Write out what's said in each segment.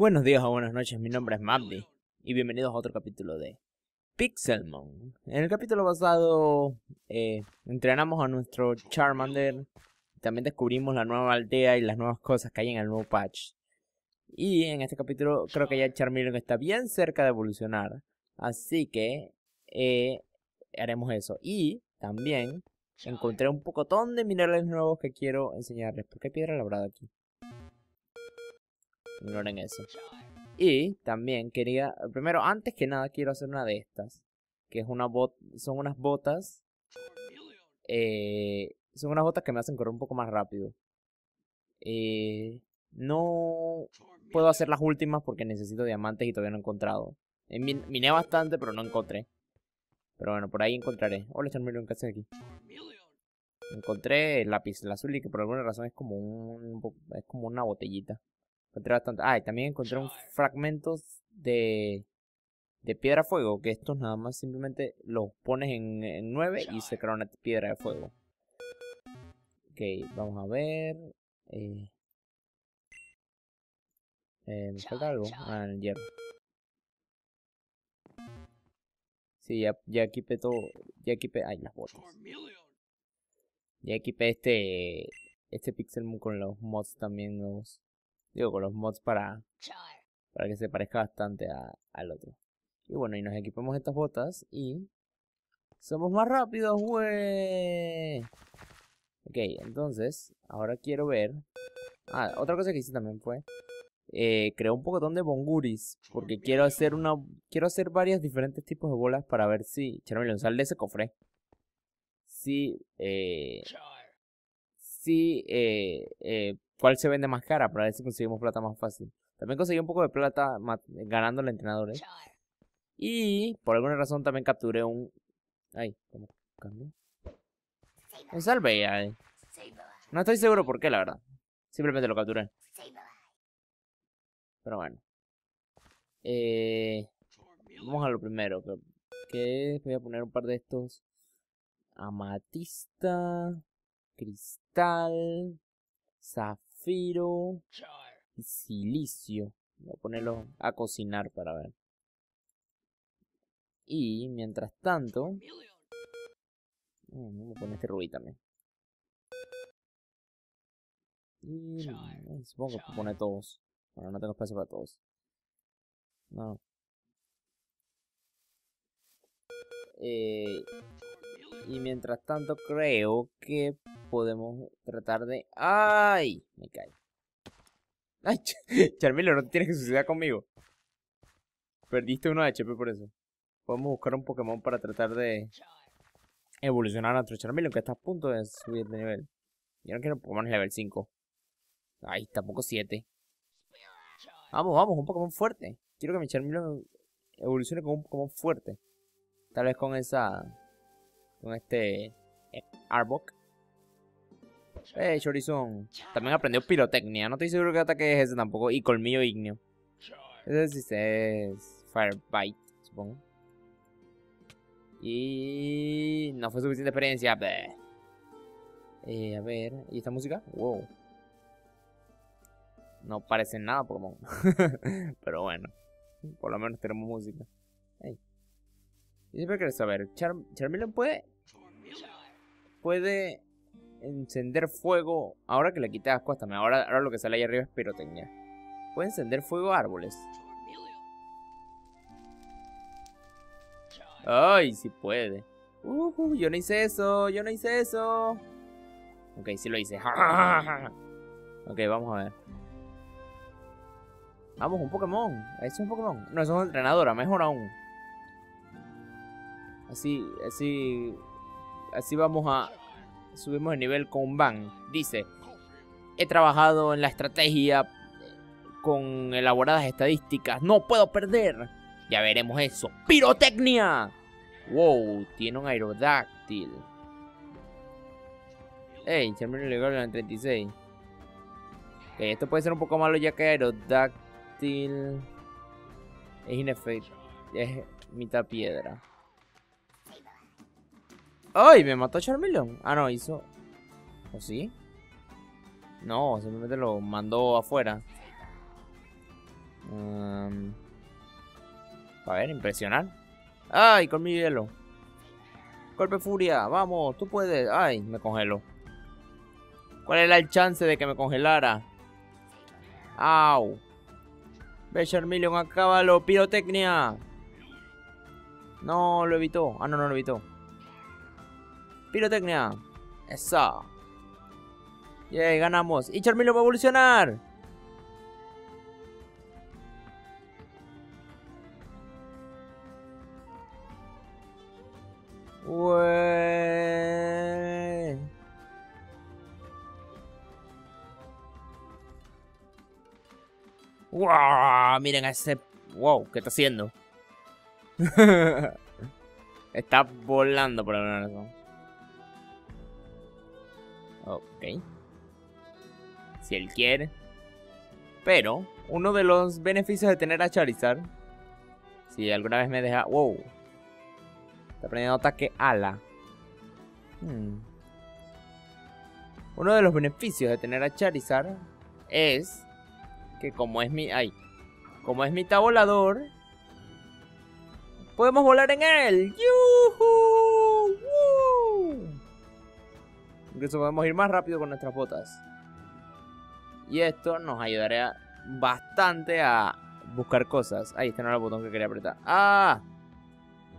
Buenos días o buenas noches, mi nombre es Mandy y bienvenidos a otro capítulo de Pixelmon. En el capítulo pasado eh, entrenamos a nuestro Charmander, también descubrimos la nueva aldea y las nuevas cosas que hay en el nuevo patch. Y en este capítulo creo que ya Charmeleon está bien cerca de evolucionar, así que eh, haremos eso. Y también encontré un pocotón de minerales nuevos que quiero enseñarles, porque hay piedra labrada aquí. Ignoren eso. Y también quería, primero, antes que nada, quiero hacer una de estas. Que es una bot, son unas botas. Eh, son unas botas que me hacen correr un poco más rápido. Eh, no puedo hacer las últimas porque necesito diamantes y todavía no he encontrado. Eh, miné bastante, pero no encontré. Pero bueno, por ahí encontraré. Hola, Charmeleon, ¿qué haces aquí? Encontré el lápiz, el azul, y que por alguna razón es como un, es como una botellita. Encontré Ah, y también encontré un fragmentos de, de piedra fuego, que estos nada más simplemente los pones en, 9 y se crea una piedra de fuego. Ok, vamos a ver. Eh. Eh, ¿Me falta algo? Ah, el hierro. Sí, ya, ya equipé todo. Ya equipé. Ay, las botas. Ya equipé este. Este moon con los mods también nuevos. Digo, con los mods para, para que se parezca bastante a, al otro. Y bueno, y nos equipamos estas botas y... ¡Somos más rápidos, güey! Ok, entonces, ahora quiero ver... Ah, otra cosa que hice también fue... Eh, un poco de bonguris, porque quiero hacer una... Quiero hacer varios diferentes tipos de bolas para ver si... Charmeleon, sal de ese cofre. Si... Eh... Si... Eh, eh, ¿Cuál se vende más cara? Para ver si conseguimos plata más fácil. También conseguí un poco de plata eh, ganando al entrenador. Y por alguna razón también capturé un... Ay, ¿cómo cambio. Un salve No estoy seguro por qué, la verdad. Simplemente lo capturé. Pero bueno. Eh, vamos a lo primero. Que voy a poner un par de estos. Amatista. Cristal. Zafiro Firo y silicio. Voy a ponerlo a cocinar para ver. Y mientras tanto... Mm, Voy a poner este rubí también. Y supongo que pone todos. Bueno, no tengo espacio para todos. No. Eh, y mientras tanto creo que podemos tratar de... ¡Ay! Me cae. ¡Ay! no te tienes que suceder conmigo. Perdiste uno de HP por eso. Podemos buscar un Pokémon para tratar de evolucionar a nuestro Charmeleon, que está a punto de subir de nivel. Yo no quiero Pokémon level 5. Ay, tampoco 7. Vamos, vamos, un Pokémon fuerte. Quiero que mi Charmeleon evolucione con un Pokémon fuerte. Tal vez con esa... Con este... Eh, Arbok. Eh, hey, También aprendió pirotecnia. No estoy seguro que ataque es ese tampoco. Y colmillo igneo. Ese sí es Firebite, supongo. Y no fue suficiente experiencia. Eh, a ver, ¿y esta música? Wow. No parece nada Pokémon. Pero bueno, por lo menos tenemos música. Hey. Yo siempre quiero saber, Char Charmeleon puede. Puede encender fuego. Ahora que le quité asco hasta ahora, ahora lo que sale ahí arriba es pirotecnia. Puede encender fuego árboles. Ay, si puede. Uh, yo no hice eso, yo no hice eso. Ok, si lo hice. ok, vamos a ver. Vamos, un Pokémon. es un Pokémon. No, eso es una entrenadora, mejor aún. Así, así. Así vamos a, subimos de nivel con Van. Dice, he trabajado en la estrategia con elaboradas estadísticas. No puedo perder. Ya veremos eso. ¡Pirotecnia! Wow, tiene un aerodáctil. Ey, le legal en el 36. esto puede ser un poco malo ya que aerodáctil es inefecto, Es mitad piedra. ¡Ay! Me mató Charmeleon. Ah, no, hizo. ¿O sí? No, simplemente lo mandó afuera. a ver, impresionar. ¡Ay! Con mi hielo. Golpe furia, vamos, tú puedes. ¡Ay! Me congeló. ¿Cuál era el chance de que me congelara? ¡Au! Ve, Charmeleon, acábalo. Pirotecnia. No, lo evitó. Ah, no, no lo evitó. Pirotecnia. Eso. Y ganamos. Y Charmilo va a evolucionar. Wow, miren a ese... Wow, ¿qué está haciendo? está volando por alguna razón. Ok. Si él quiere. Pero, uno de los beneficios de tener a Charizard. Si alguna vez me deja. ¡Wow! Está aprendiendo ataque ala. Hmm. Uno de los beneficios de tener a Charizard es que como es mi. Ay. Como es mi tabulador Podemos volar en él. ¡Yuhu! Incluso podemos ir más rápido con nuestras botas. Y esto nos ayudaría bastante a buscar cosas. Ahí este no era el botón que quería apretar. ¡Ah!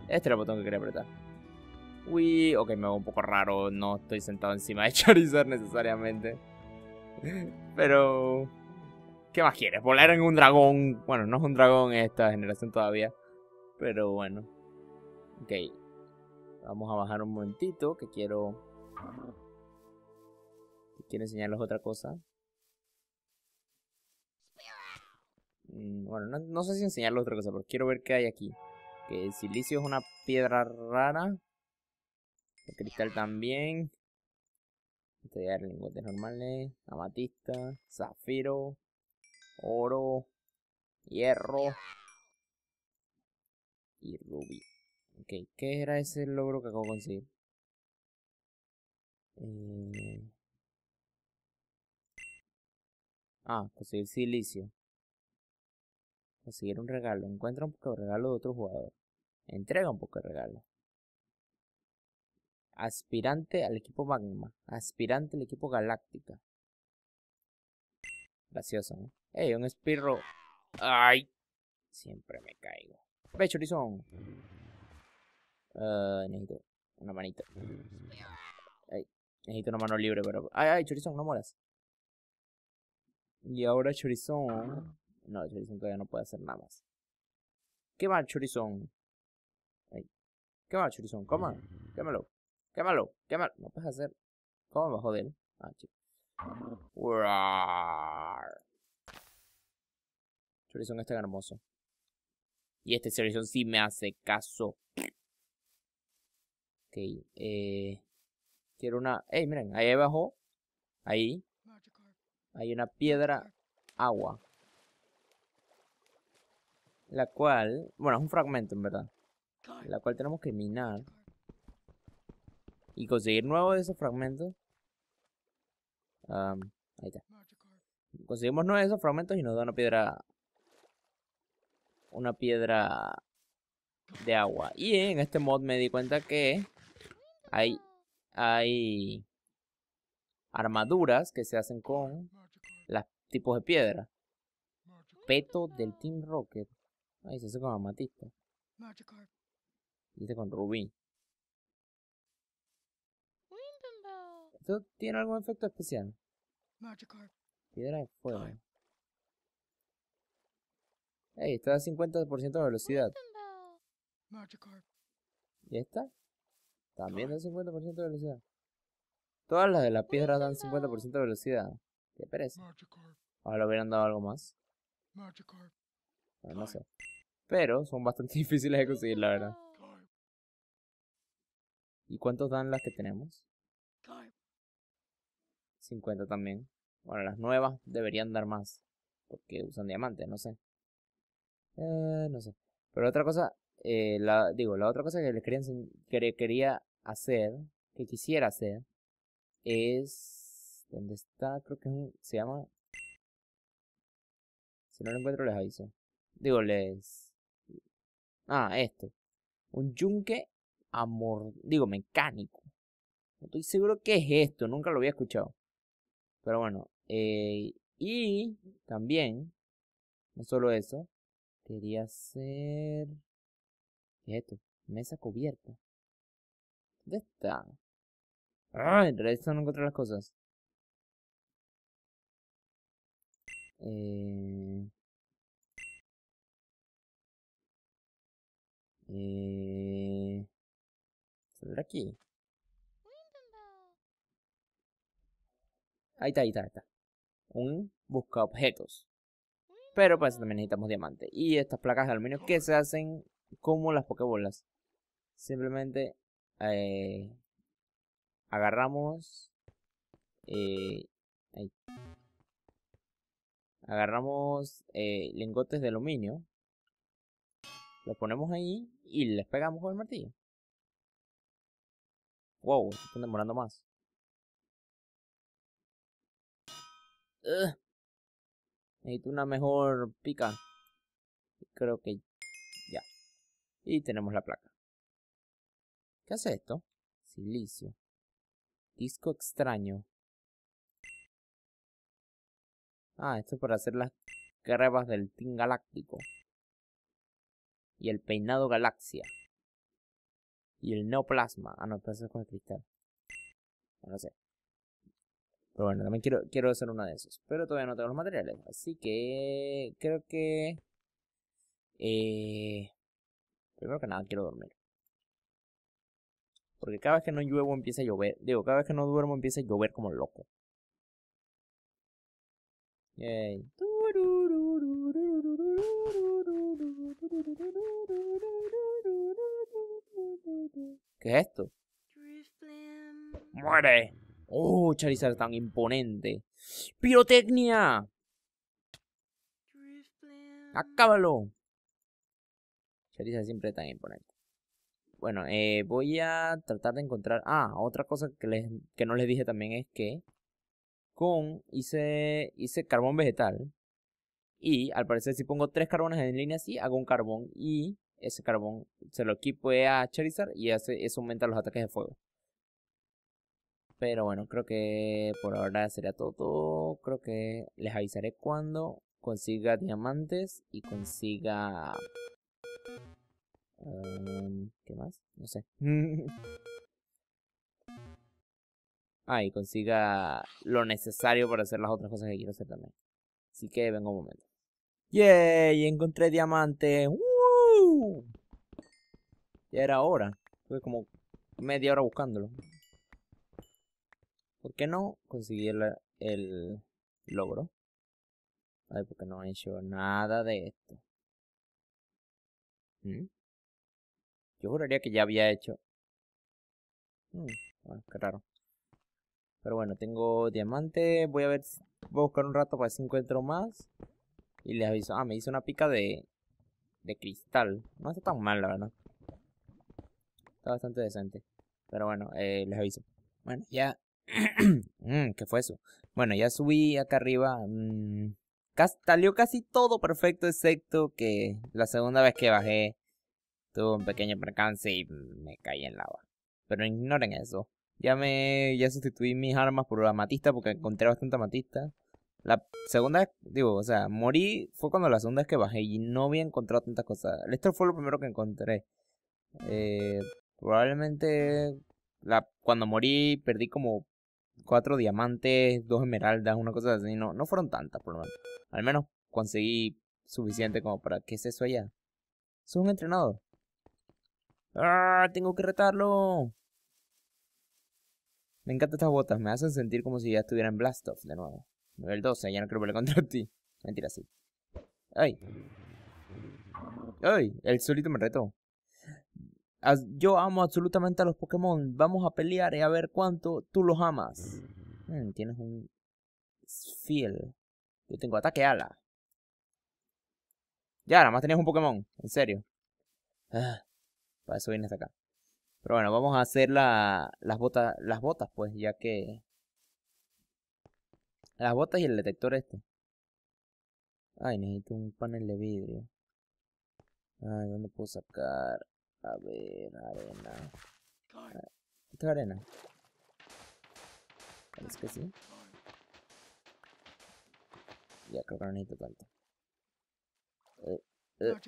Este era el botón que quería apretar. Uy, ok, me veo un poco raro. No estoy sentado encima de Charizard necesariamente. Pero... ¿Qué más quieres? Volar en un dragón. Bueno, no es un dragón esta generación todavía. Pero bueno. Ok. Vamos a bajar un momentito que quiero quiero enseñarles otra cosa. Mm, bueno, no, sé si enseñarles otra cosa, pero quiero ver qué hay aquí. Que el silicio es una piedra rara. El cristal también. el lingotes normales. Amatista. Zafiro. Oro. Hierro. Y rubí. Ok, ¿qué era ese logro que acabo de conseguir? Eh, Ah, conseguir silicio. Conseguir un regalo. Encuentra un poco de regalo de otro jugador. Entrega un poco de regalo. Aspirante al equipo Magma. Aspirante al equipo Galáctica. Gracioso, ¿no? ¡Ey, un espirro! ¡Ay! Siempre me caigo. ¡Ve, chorizón! Ah, necesito una manita. necesito una mano libre, pero... ¡Ay, ay, chorizón, no moras! Y ahora Chorizón. No, Chorizón todavía no puede hacer nada más. ¿Qué va, Chorizón? ¿Qué va, Chorizón? Coma. Quémalo. qué Quémalo. No puedes hacer. ¿Cómo me va él Ah, chico. Chorizón es tan hermoso. Y este Chorizón sí me hace caso. Ok, eh. Quiero una. ¡Ey, miren! Ahí abajo. Ahí hay una piedra agua. La cual, bueno, es un fragmento en verdad. La cual tenemos que minar. Y conseguir nuevos de esos fragmentos. ahí está. Conseguimos nueve de esos fragmentos y nos da una piedra... Una piedra de agua. Y en este mod me di cuenta que hay... Hay armaduras que se hacen con tipos de piedra. Peto del Team Rocket. Ahí se hace con amatista. Dice con rubí. ¿Esto tiene algún efecto especial? Piedra de fuego. Ey, está 50% de velocidad. ¿Y esta? También da 50% de velocidad. Todas las de las piedras dan 50% de velocidad. Qué pereza. Ahora hubieran dado algo más. no sé. Pero son bastante difíciles de conseguir, la verdad. ¿Y cuántos dan las que tenemos? 50 también. Bueno, las nuevas deberían dar más. Porque usan diamantes, no sé. Eh, no sé. Pero otra cosa, eh, la, digo, la otra cosa que les quería hacer, que quisiera hacer, es ¿Dónde está? Creo que es un... Se llama... Si no lo encuentro les aviso. Digo, les... Ah, esto. Un yunque amor... Digo, mecánico. No estoy seguro qué es esto. Nunca lo había escuchado. Pero bueno. Eh... y también... No solo eso. Quería hacer... ¿Qué es esto? Mesa cubierta. ¿Dónde está? Ah, en realidad no encuentro las cosas. Eh... Eh... aquí? Ahí está, ahí está, ahí está. Un busca objetos. Pero para eso también necesitamos diamante. Y estas placas de aluminio que se hacen como las pokebolas. Simplemente eh, agarramos. Eh, ahí agarramos eh, lingotes de aluminio, los ponemos ahí y les pegamos con el martillo. Wow, están demorando más. Necesito una mejor pica. Creo que ya. Y tenemos la placa. ¿Qué hace esto? Silicio. Disco extraño. Ah, esto es para hacer las crepas del Team Galáctico. Y el peinado Galaxia. Y el neoplasma. Ah, no, es eso es con el cristal. No sé. Pero bueno, también quiero, quiero hacer una de esos. Pero todavía no tengo los materiales. Así que creo que... Eh, primero que nada, quiero dormir. Porque cada vez que no lluevo empieza a llover. Digo, cada vez que no duermo empieza a llover como loco. ¿Qué es esto? ¡Muere! ¡Oh, Charizard tan imponente! ¡Pirotecnia! ¡Acábalo! Charizard siempre tan imponente. Bueno, eh, voy a tratar de encontrar... Ah, otra cosa que no les dije también es que hice, hice carbón vegetal. Y al parecer si pongo tres carbones en línea así, hago un carbón y ese carbón se lo equipo a charizar y hace, eso aumenta los ataques de fuego. Pero bueno, creo que por ahora sería todo, Creo que les avisaré cuando consiga diamantes y consiga... Um, ¿Qué más? No sé. Ah, y consiga lo necesario para hacer las otras cosas que quiero hacer también. Así que vengo un momento. ¡Yay! Encontré diamante. ¡Woo! Ya era hora. Fue como media hora buscándolo. ¿Por qué no conseguí el, logro? Ay, porque no he hecho nada de esto. ¿Mm? Yo juraría que ya había hecho. Mm, ah, qué raro. Pero bueno, tengo diamante. Voy a ver, voy a buscar un rato para ver si encuentro más. Y les aviso. Ah, me hice una pica de, de cristal. No está tan mal, la verdad. Está bastante decente. Pero bueno, eh, les aviso. Bueno, ya... Mm, ¿Qué fue eso? Bueno, ya subí acá arriba. Mm, casi, salió casi todo perfecto, excepto que la segunda vez que bajé tuve un pequeño percance y me caí en lava. Pero ignoren eso. Ya me ya sustituí mis armas por la matista porque encontré bastante matista. La segunda digo, o sea, morí fue cuando la segunda que bajé y no había encontrado tantas cosas. Esto fue lo primero que encontré. Eh, probablemente la, cuando morí perdí como cuatro diamantes, dos esmeraldas, una cosa así. No, no fueron tantas, por lo menos. Al menos conseguí suficiente como para... que es eso allá? Es un entrenador. ¡Ah! Tengo que retarlo. Me encantan estas botas, me hacen sentir como si ya estuviera en Blastoff de nuevo. Nivel 12, ya no creo pelear contra ti. Mentira, sí. ¡Ay! ¡Ay! El solito me retó. Yo amo absolutamente a los Pokémon. Vamos a pelear y a ver cuánto tú los amas. Hmm, tienes un... Fiel. Yo tengo ataque ala. Ya, nada más tenías un Pokémon. En serio. Ah, para eso vienes acá. Pero bueno, vamos a hacer la, las, botas, las botas, pues, ya que... Las botas y el detector este. Ay, necesito un panel de vidrio. Ay, ¿dónde puedo sacar? A ver, arena. Esta arena. Parece que sí. Ya, creo que no necesito tanto. Eh, eh,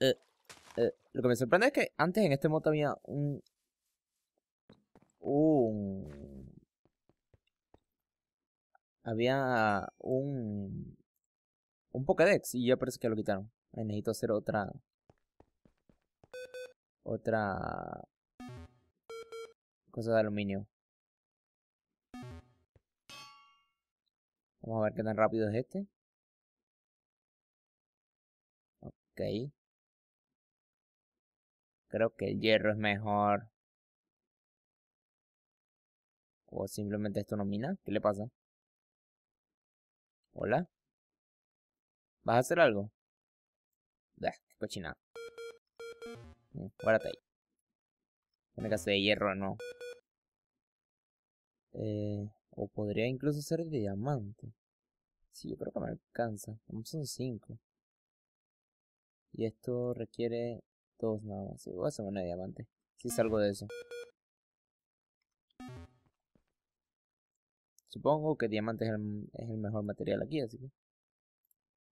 eh, eh, lo que me sorprende es que antes en este modo había un un... Había un... Un Pokédex y ya parece que lo quitaron. necesito hacer otra... Otra... Cosa de aluminio. Vamos a ver qué tan rápido es este. Ok. Creo que el hierro es mejor. ¿O simplemente esto no mina? ¿Qué le pasa? ¿Hola? ¿Vas a hacer algo? Bah, qué cochinada. Mm, Guárate ahí. Tiene que de hierro, o ¿no? Eh, o podría incluso ser de diamante. Sí, yo creo que me alcanza. Son cinco Y esto requiere dos nada más. voy a hacer una de diamante. Si salgo de eso. Supongo que diamante es el, mejor material aquí, así que...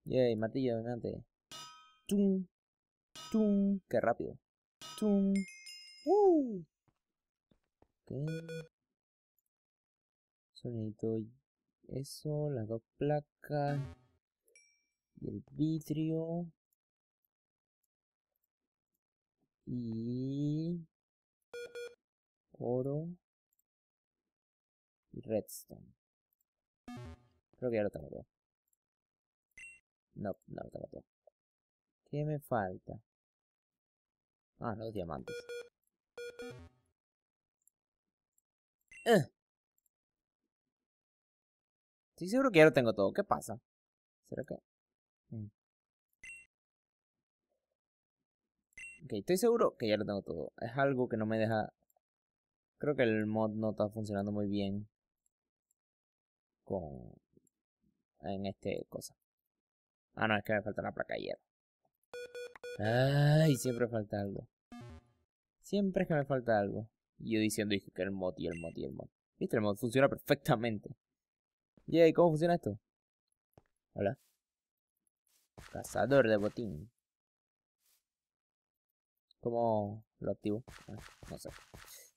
Yay, martillo de diamante. ¡Tum! ¡Tum! ¡Qué rápido! ¡Tum! ¡Uh! Okay. eso, las dos placas y el vidrio y oro redstone. Creo que ya lo tengo todo. No, no lo tengo todo. ¿Qué me falta? Ah, los diamantes. Eh. Estoy seguro que ya lo tengo todo. ¿Qué pasa? ¿Será que...? Mm. Ok, estoy seguro que ya lo tengo todo. Es algo que no me deja... Creo que el mod no está funcionando muy bien en este cosa. Ah, no, es que me falta una placa ayer Ay, siempre falta algo. Siempre es que me falta algo. Y yo diciendo dije que el mod y el mod y el mod. Viste, el mod funciona perfectamente. Yay ¿y cómo funciona esto? Hola. Cazador de botín. ¿Cómo lo activo? Ah, no sé.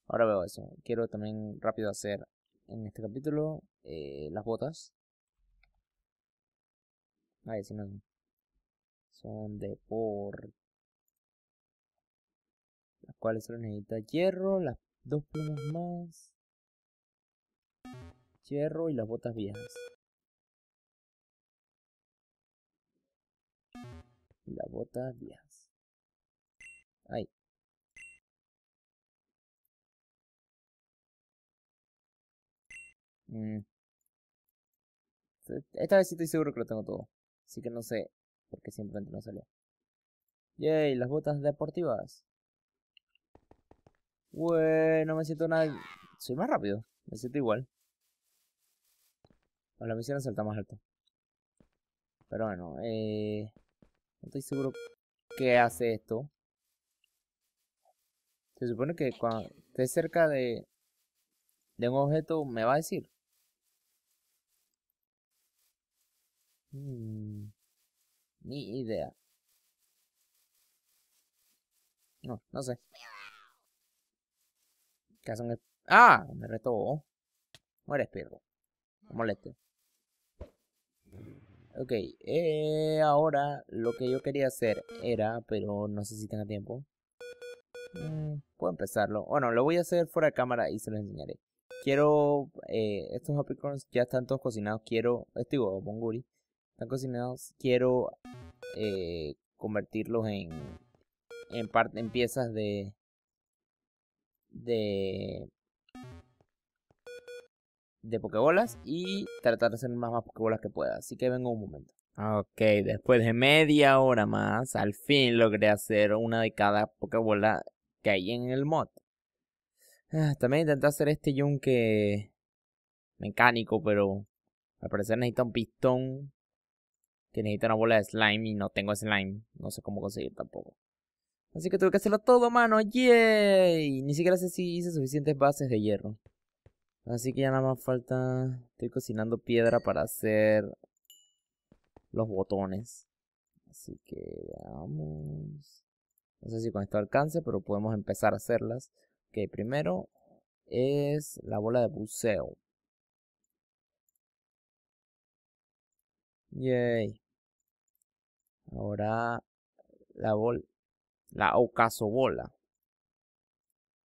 Ahora veo eso. Quiero también rápido hacer en este capítulo eh, las botas. si no. Son de por. Las cuales solo necesita hierro, las dos plumas más. Hierro y las botas viejas. Y las botas viejas. Ahí. Mm. Esta vez sí estoy seguro que lo tengo todo. Así que no sé por qué simplemente no salió. Yay, las botas deportivas. Bueno, me siento nada... Soy más rápido. Me siento igual. O la misión salta más alto. Pero bueno, eh, No estoy seguro qué hace esto. Se supone que cuando esté cerca de, de un objeto me va a decir. Hmm, ni idea. No, no sé. ¿Qué hacen ¡Ah! Me retó. Muere, perro. No moleste. Ok, eh, ahora lo que yo quería hacer era, pero no sé si tenga tiempo. Mm, puedo empezarlo. Bueno, lo voy a hacer fuera de cámara y se lo enseñaré. Quiero, eh, estos apricorns ya están todos cocinados. Quiero, este huevo, bonguri están cocinados, quiero eh, convertirlos en, piezas de, de de pokebolas y tratar de hacer más, más pokebolas que pueda. Así que vengo un momento. Ok, después de media hora más, al fin logré hacer una de cada pokebola que hay en el mod. Ah, también intenté hacer este yunque mecánico, pero al parecer necesita un pistón que necesito una bola de slime y no tengo slime. No sé cómo conseguir tampoco. Así que tuve que hacerlo todo, mano. ¡Yay! Ni siquiera sé si hice suficientes bases de hierro. Así que ya nada más falta... Estoy cocinando piedra para hacer los botones. Así que veamos... No sé si con esto alcance, pero podemos empezar a hacerlas. Ok, primero es la bola de buceo. Yay. Ahora la bola la ocaso bola.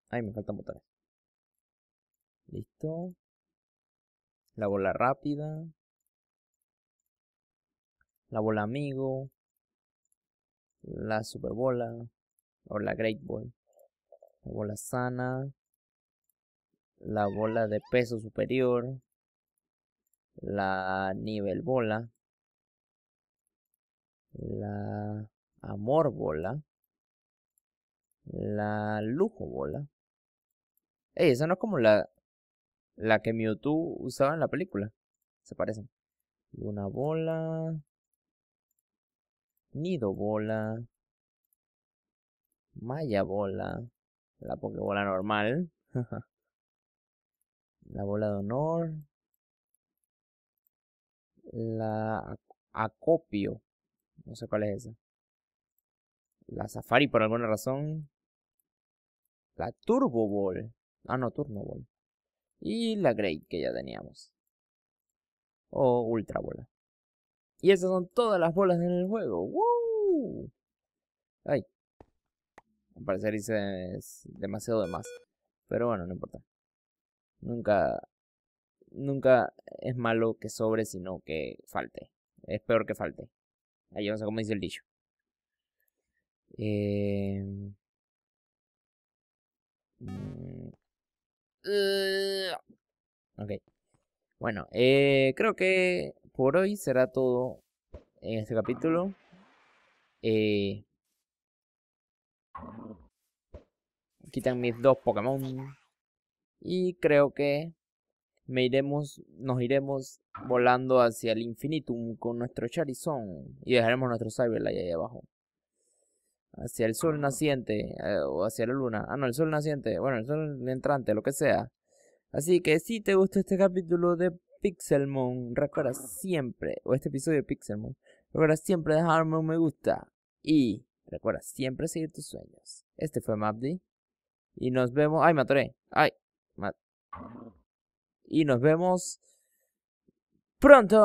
Ay, me faltan botones. Listo. La bola rápida. La bola amigo. La super bola. O la great ball. La bola sana. La bola de peso superior. La nivel bola la Amor Bola. la Bola. Ey, esa no es como la, la que Mewtwo usaba en la película. Se parecen. Luna bola, nido bola, Maya bola, la pokebola normal, la bola de honor, la acopio no sé cuál es esa. La Safari por alguna razón. La Turbo Ball. Ah, no, Turbo Ball. Y la Grey que ya teníamos. O Ultra Bola. Y esas son todas las bolas en el juego. ¡Woo! Ay. Al parecer hice demasiado de más. Pero bueno, no importa. Nunca. Nunca es malo que sobre, sino que falte. Es peor que falte. Ahí no sé cómo dice el dicho. Eh... Mm, ok. Bueno, eh, creo que por hoy será todo en este capítulo. Eh... quitan mis dos Pokémon. Y creo que me iremos, nos iremos volando hacia el infinitum con nuestro Charizón y dejaremos nuestro Cyberlight ahí abajo. Hacia el sol naciente eh, o hacia la luna. Ah, no, el sol naciente. Bueno, el sol entrante, lo que sea. Así que si te gustó este capítulo de Pixelmon, recuerda siempre, o este episodio de Pixelmon, recuerda siempre dejarme un me gusta y recuerda siempre seguir tus sueños. Este fue Mapdi y nos vemos. ¡Ay, me atoré! ¡Ay! Y nos vemos Pronto!